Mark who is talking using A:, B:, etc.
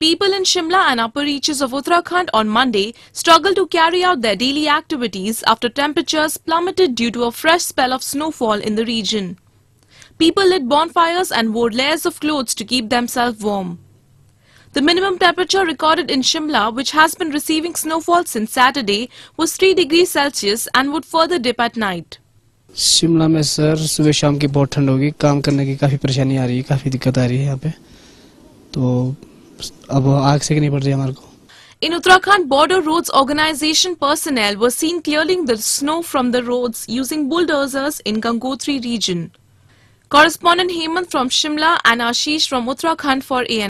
A: People in Shimla and upper reaches of Uttarakhand on Monday struggled to carry out their daily activities after temperatures plummeted due to a fresh spell of snowfall in the region. People lit bonfires and wore layers of clothes to keep themselves warm. The minimum temperature recorded in Shimla, which has been receiving snowfall since Saturday, was 3 degrees Celsius and would further dip at night.
B: Shimla में sir, सुबह शाम की बहुत ठंड होगी काम करने की काफ़ी परेशानी आ रही है काफ़ी दिक्कत आ रही है यहाँ पे तो अब आग से नहीं पड़ रही हमारे को
A: In Uttarakhand, Border Roads Organization personnel were seen clearing the snow from the roads using bulldozers in Gangotri region. Correspondent Hemant from Shimla and Ashish from Uttarakhand for AN.